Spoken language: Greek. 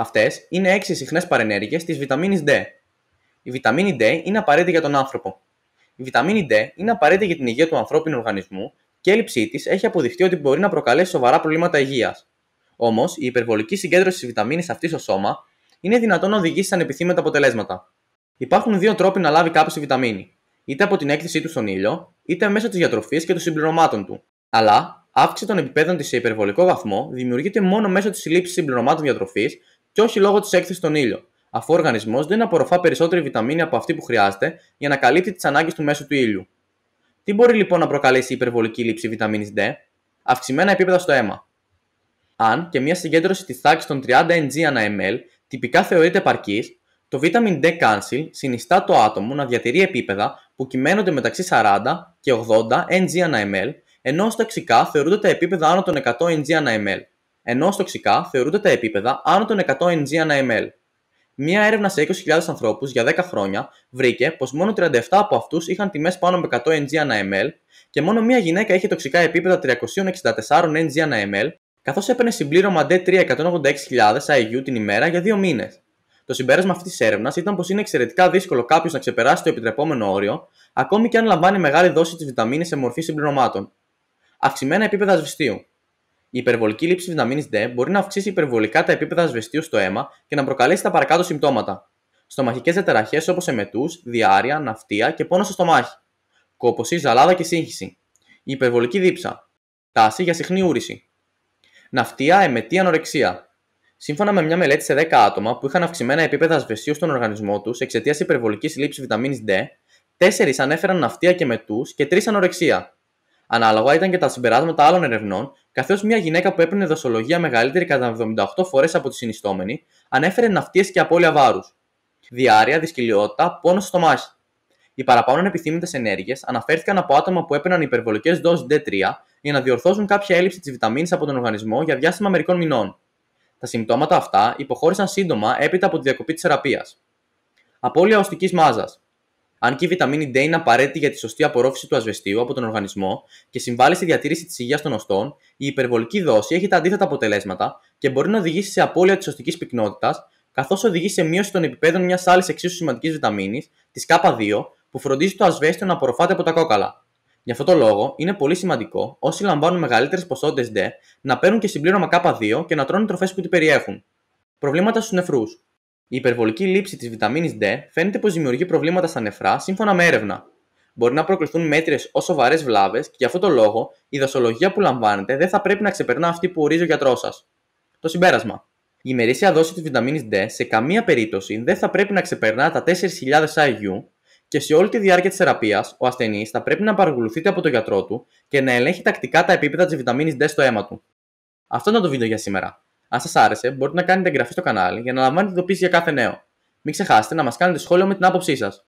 Αυτές είναι 6 συχνές παρενέργειες της βιταμίνης D. Η βιταμίνη D είναι απαραίτητη για τον άνθρωπο. Η βιταμίνη D είναι απαραίτητη για την υγεία του ανθρώπινου οργανισμού και η έλλειψή της έχει αποδειχτεί ότι μπορεί να προκαλέσει σοβαρά προβλήματα υγείας. Όμως, η υπερβολική συγκέντρωση της βιταμίνης αυτής στο σώμα είναι δυνατόν να οδηγήσει σε ανεπιθύμητα αποτελέσματα. Υπάρχουν δύο τρόποι να λάβει κάποιος τη βιταμίνη, είτε από την έκθεσή του στον ήλιο, είτε μέσω της διατροφής και των συμπληρωμάτων του. Αλλά αύξηση των επιπέδων της σε υπερβολικό βαθμό δημιουργείται μόνο μέσω της συλλήψης συμπληρωμάτων διατροφής και όχι λόγω της έκθεσης στον ήλιο, αφού ο οργανισμός δεν απορροφά περισσότερη βιταμίνη από αυτή που χρειάζεται για να καλύπτει τις ανάγκες του μέσου του ήλιου. Τι μπορεί λοιπόν να προκαλέσει η υπερβολική λήψη βιταμίνης D, αυξημένα επίπεδα στο αίμα. Αν και μια συγκέντρωση της τάξης των 30 ng ανά ml τυπικά θεωρείται επαρκής, το βιταμιν D Council συνιστά το άτομο να διατηρεί επίπεδα που κυμαίνονται μεταξύ 40 και 80 ng ανά ml, ενώ ως ταξικά θεωρούνται τα επίπεδα άνω των 100 ng ανά ml ενώ ως τοξικά θεωρούνται τα επίπεδα άνω των 100 ng ανά ml. Μία έρευνα σε 20.000 ανθρώπους για 10 χρόνια βρήκε πως μόνο 37 από αυτούς είχαν τιμές πάνω από 100 ng ανά ml και μόνο μία γυναίκα είχε τοξικά επίπεδα 364 ng ανά ml, καθως επαιρνε έπαιρνε συμπλήρωμα D3 186.000 IU την ημέρα για 2 μήνες. Το συμπέρασμα αυτής της έρευνας ήταν πως είναι εξαιρετικά δύσκολο κάποιος να ξεπεράσει το επιτρεπόμενο όριο, ακόμη και αν λαμβάνει μεγάλη δόση της βιταμίνης σε μορφή συμπληρωμάτων. Αυξημένα επίπεδα σβηστίου. Η υπερβολική λήψη βιταμίνης D μπορεί να αυξήσει υπερβολικά τα επίπεδα ασβεστίου στο αίμα και να προκαλέσει τα παρακάτω συμπτώματα. Στομαχικές διαταραχές όπως εμετούς, διάρρεια, ναυτία και πόνο στο στομάχι. Κόποση, ζαλάδα και σύγχυση. Η υπερβολική δίψα. Τάση για συχνή ούρηση. Ναυτία, εμετή, ανορεξία. Σύμφωνα με μια μελέτη σε 10 άτομα που είχαν αυξημένα επίπεδα ασβεστίου στον οργανισμό τους εξαιτίας υπερβολικής λήψης βιταμίνης D, 4 ανέφεραν ναυτία και μετού και 3 ανορεξία. Ανάλογα ήταν και τα συμπεράσματα άλλων ερευνών, καθώς μια γυναίκα που έπαιρνε δοσολογία μεγαλύτερη κατά 78 φορές από τη συνιστόμενη, ανέφερε ναυτίες και απώλεια βάρους. Διάρρεια, δυσκολιότητα, πόνο στο μάχη. Οι παραπάνω επιθύμητε ενέργειες αναφέρθηκαν από άτομα που έπαιρναν υπερβολικές δόσει D3 για να διορθώσουν κάποια έλλειψη της βιταμίνης από τον οργανισμό για διάστημα μερικών μηνών. Τα συμπτώματα αυτά υποχώρησαν σύντομα έπειτα από τη διακοπή της θεραπείας. Απόλυα οστικής μάζας αν και η βιταμίνη D είναι απαραίτητη για τη σωστή απορρόφηση του ασβεστίου από τον οργανισμό και συμβάλλει στη διατήρηση της υγείας των οστών, η υπερβολική δόση έχει τα αντίθετα αποτελέσματα και μπορεί να οδηγήσει σε απώλεια της οστικής πυκνότητας, καθώς οδηγεί σε μείωση των επιπέδων μιας άλλης εξίσου σημαντικής βιταμίνης, της K2, που φροντίζει το ασβέστιο να απορροφάται από τα κόκαλα. Γι' αυτό το λόγο είναι πολύ σημαντικό όσοι λαμβάνουν μεγαλύτερες ποσότητες D να παίρνουν και συμπλήρωμα K2 και να τρώνε τροφές που την περιέχουν. Προβλήματα στους νεφρούς. Η υπερβολική λήψη της βιταμίνης D φαίνεται πως δημιουργεί προβλήματα στα νεφρά σύμφωνα με έρευνα. Μπορεί να προκληθούν μέτρες ως σοβαρές βλάβες και γι' αυτό το λόγο η δοσολογία που λαμβάνετε δεν θα πρέπει να ξεπερνά αυτή που ορίζει ο γιατρός σας. Το συμπέρασμα. Η ημερήσια δόση της βιταμίνης D σε καμία περίπτωση δεν θα πρέπει να ξεπερνά τα 4.000 IU και σε όλη τη διάρκεια της θεραπείας ο ασθενής θα πρέπει να παρακολουθείται από τον γιατρό του και να ελέγχει τακτικά τα επίπεδα της βιταμίνης D στο αίμα του. Αυτό ήταν το βίντεο για σήμερα. Αν σας άρεσε, μπορείτε να κάνετε εγγραφή στο κανάλι για να λαμβάνετε ειδοποίηση για κάθε νέο. Μην ξεχάσετε να μας κάνετε σχόλιο με την άποψή σας.